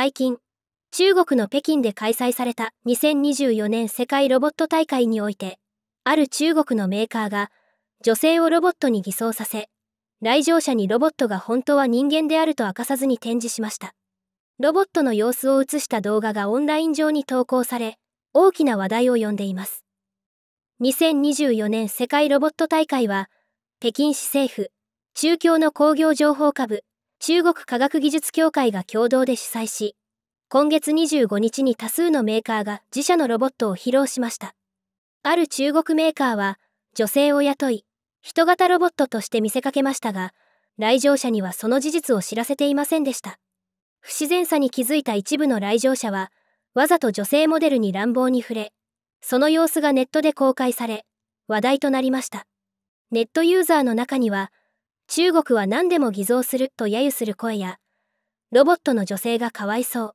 最近、中国の北京で開催された2024年世界ロボット大会において、ある中国のメーカーが、女性をロボットに偽装させ、来場者にロボットが本当は人間であると明かさずに展示しました。ロボットの様子を映した動画がオンライン上に投稿され、大きな話題を呼んでいます。2024年世界ロボット大会は、北京市政府、中共の工業情報科部、中国科学技術協会が共同で主催し、今月25日に多数のメーカーが自社のロボットを披露しました。ある中国メーカーは、女性を雇い、人型ロボットとして見せかけましたが、来場者にはその事実を知らせていませんでした。不自然さに気づいた一部の来場者は、わざと女性モデルに乱暴に触れ、その様子がネットで公開され、話題となりました。ネットユーザーの中には、中国は何でも偽造すると揶揄する声や、ロボットの女性がかわいそう、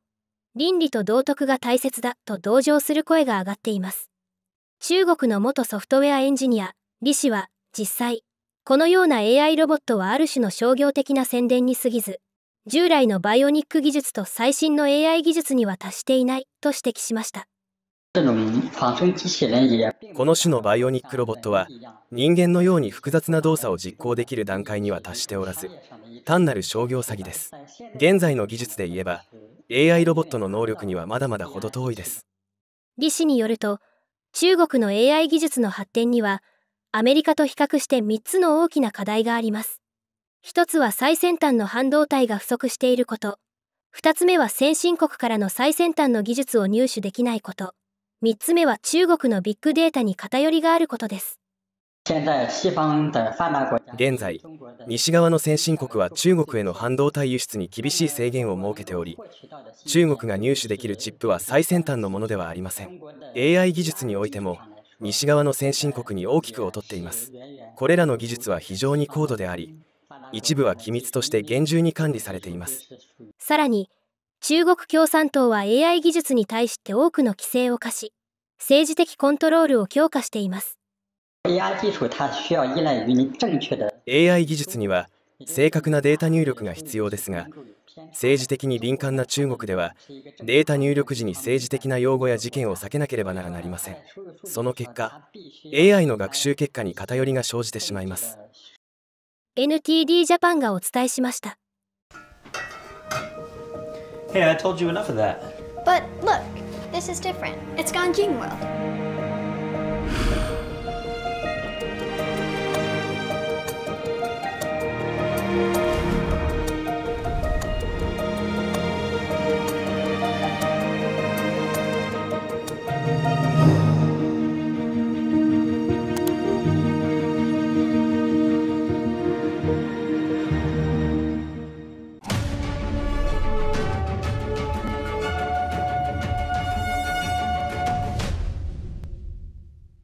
倫理と道徳が大切だと同情する声が上がっています。中国の元ソフトウェアエンジニア、李氏は、実際、このような AI ロボットはある種の商業的な宣伝に過ぎず、従来のバイオニック技術と最新の AI 技術には達していないと指摘しました。この種のバイオニックロボットは人間のように複雑な動作を実行できる段階には達しておらず単なる商業詐欺です現在の技術で言えば AI ロボットの能力にはまだまだ程遠いです李氏によると中国の AI 技術の発展にはアメリカと比較して3つの大きな課題があります1つは最先端の半導体が不足していること2つ目は先進国からの最先端の技術を入手できないこと3つ目は中国のビッグデータに偏りがあることです。現在、西側の先進国は中国への半導体輸出に厳しい制限を設けており、中国が入手できるチップは最先端のものではありません。AI 技術においても、西側の先進国に大きく劣っています。これらの技術は非常に高度であり、一部は機密として厳重に管理されています。さらに、中国共産党は AI 技術に対して多くの規制を課し、政治的コントロールを強化しています。AI 技術には正確なデータ入力が必要ですが、政治的に敏感な中国では、データ入力時に政治的な用語や事件を避けなければならなりません。その結果、AI の学習結果に偏りが生じてしまいます。NTD ジャパンがお伝えしました。Hey, I told you enough of that. But look, this is different. It's Ganjing World.